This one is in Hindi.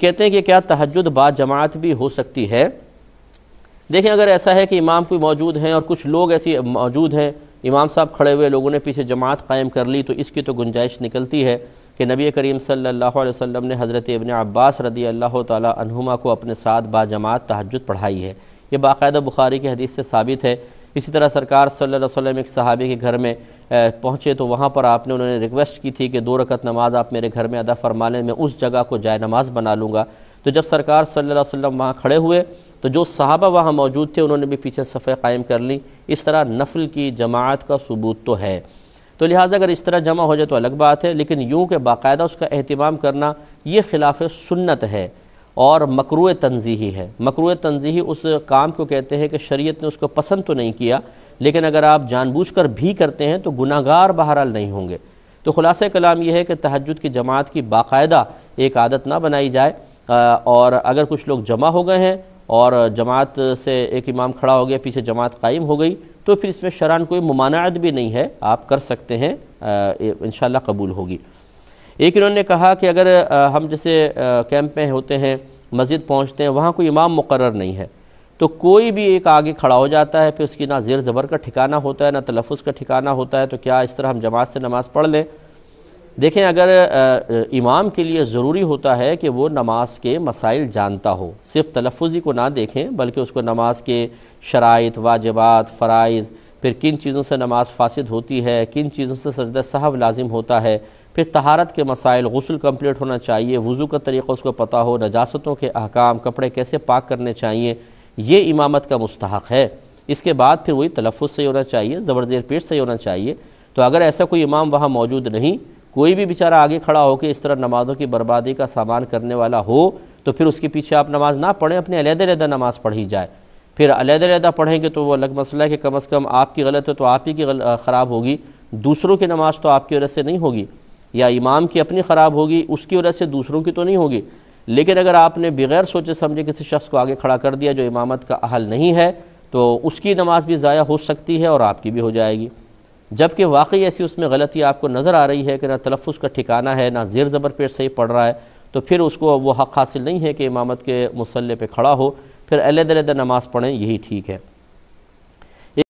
कहते हैं कि क्या तहजद बा जमात भी हो सकती है देखें अगर ऐसा है कि इमाम कोई मौजूद हैं और कुछ लोग ऐसे मौजूद हैं इमाम साहब खड़े हुए लोगों ने पीछे जमात कायम कर ली तो इसकी तो गुंजाइश निकलती है कि नबी करीम सल्लल्लाहु अलैहि वसल्लम ने हज़रत इबन अब्बास रदी अल्लाह तहुमा को अपने साथ बाजमात तहजद पढ़ाई है ये बाकायदा बुखारी की हदीस से साबित है इसी तरह सरकार सल्लल्लाहु अलैहि वसल्लम एक सहाबी के घर में पहुँचे तो वहाँ पर आपने उन्होंने रिक्वेस्ट की थी कि दो रकत नमाज़ आप मेरे घर में अदा लें मैं उस जगह को जाय नमाज बना लूँगा तो जब सरकार सल्लल्लाहु अलैहि वसल्लम वहाँ खड़े हुए तो जो सहाबा वहाँ मौजूद थे उन्होंने भी पीछे सफ़े कायम कर ली इस तरह नफल की जमात का सबूत तो है तो लिहाजा अगर इस तरह जमा हो जाए तो अलग बात है लेकिन यूँ के बाकायदा उसका अहतमाम करना ये खिलाफ सुन्नत है और मकरू तनजीही है मकरू तनजीही उस काम को कहते हैं कि शरीयत ने उसको पसंद तो नहीं किया लेकिन अगर आप जानबूझकर भी करते हैं तो गुनागार बहरहाल नहीं होंगे तो ख़ुलासा कलाम यह है कि तहजद की जमात की बाकायदा एक आदत ना बनाई जाए और अगर कुछ लोग जमा हो गए हैं और जमात से एक इमाम खड़ा हो गया पीछे जमात कायम हो गई तो फिर इसमें शरान कोई ममानात भी नहीं है आप कर सकते हैं इन कबूल होगी एक इन्होंने कहा कि अगर हम जैसे कैंप में होते हैं मस्जिद पहुँचते हैं वहाँ कोई इमाम मुकर नहीं है तो कोई भी एक आगे खड़ा हो जाता है फिर उसकी ना ज़ेर ज़बर का ठिकाना होता है ना तलफ़ का ठिकाना होता है तो क्या इस तरह हम जमात से नमाज़ पढ़ लें देखें अगर आ, इमाम के लिए ज़रूरी होता है कि वो नमाज के मसाइल जानता हो सिर्फ तलफ़ी को ना देखें बल्कि उसको नमाज के शरात वाजिबात फ़राइज़ फिर किन चीज़ों से नमाज फासद होती है किन चीज़ों से सजदा साहब लाजिम होता है फिर तहारत के मसाइल गसल कम्प्लीट होना चाहिए वज़ू का तरीक़ा उसको पता हो नजास्तों के अहकाम कपड़े कैसे पाक करने चाहिए ये इमामत का मुस्तक है इसके बाद फिर वही तलफ़ सही होना चाहिए ज़बरदेर पेट सही होना चाहिए तो अगर ऐसा कोई इमाम वहाँ मौजूद नहीं कोई भी बेचारा आगे खड़ा होकर इस तरह नमाज़ों की बर्बादी का सामान करने वाला हो तो फिर उसके पीछे आप नमाज़ ना पढ़ें अपने अलहदा नमाज़ पढ़ी जाए फिर अलहदा पढ़ेंगे तो वो अलग मसला है कि कम अज़ कम आपकी गलत है तो आप ही की ख़राब होगी दूसरों की नमाज़ तो आपकी वजह से नहीं होगी या इमाम की अपनी ख़राब होगी उसकी वजह से दूसरों की तो नहीं होगी लेकिन अगर आपने बगैर सोचे समझे किसी शख्स को आगे खड़ा कर दिया जो इमामत का अहल नहीं है तो उसकी नमाज भी ज़ाया हो सकती है और आपकी भी हो जाएगी जबकि वाकई ऐसी उसमें गलती आपको नज़र आ रही है कि ना तलफ़ का ठिकाना है ना ज़ेर ज़बर पेट सही पड़ रहा है तो फिर उसको वो हक़ हासिल नहीं है कि इमामत के मसल पर खड़ा हो फिर अलहद नमाज़ पढ़ें यही ठीक है